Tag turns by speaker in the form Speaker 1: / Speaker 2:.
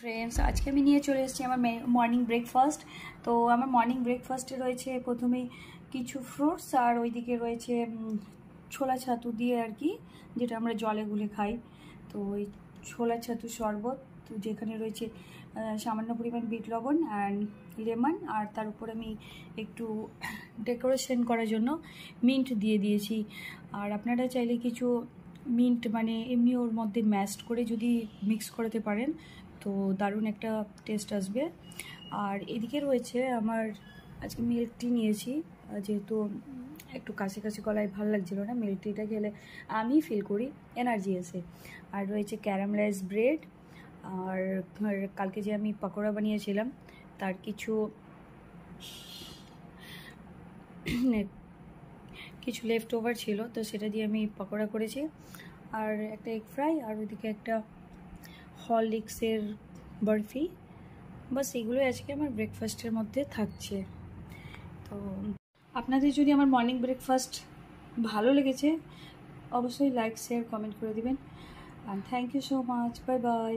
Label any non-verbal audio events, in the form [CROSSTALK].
Speaker 1: friends আজকে আমি নিয়ে চলে এসেছি আমার মর্নিং ব্রেকফাস্ট তো আমার মর্নিং ব্রেকফাস্টে রয়েছে প্রথমেই কিছু ফ্রুটস আর ওইদিকে রয়েছে ছোলা ছাতু দিয়ে আর কি যেটা আমরা জলে গুলে খাই তো ওই ছোলা ছাতু শরবত তো যেখানে রয়েছে সামান্য পরিমাণ বিট লবণ অ্যান্ড লেমন আর তার উপর আমি একটু ডেকোরেশন [COUGHS] করার জন্য মিন্ট দিয়ে দিয়েছি আর আপনারা চাইলে কিছু মিন্ট মানে এমনি ওর মধ্যে ম্যাশড করে যদি মিক্স করাতে পারেন তো দারুণ একটা টেস্ট আসবে আর এদিকে রয়েছে আমার আজকে মিল্ক টি নিয়েছি যেহেতু একটু কাছে কাছে গলায় ভালো লাগছিল না মিল্ক টিটা খেলে আমি ফিল করি এনার্জি আছে আর রয়েছে ক্যারামলাইজ ব্রেড আর কালকে যে আমি পকোড়া বানিয়েছিলাম তার কিছু কিছু লেফট ওভার ছিল তো সেটা দিয়ে আমি পকোড়া করেছি আর একটা এগ ফ্রাই আর ওইদিকে একটা হরলিক্সের বরফি বাস এগুলোই আজকে আমার ব্রেকফাস্টের মধ্যে থাকছে তো আপনাদের যদি আমার মর্নিং ব্রেকফাস্ট ভালো লেগেছে অবশ্যই লাইক শেয়ার কমেন্ট করে দিবেন and thank you so much bye by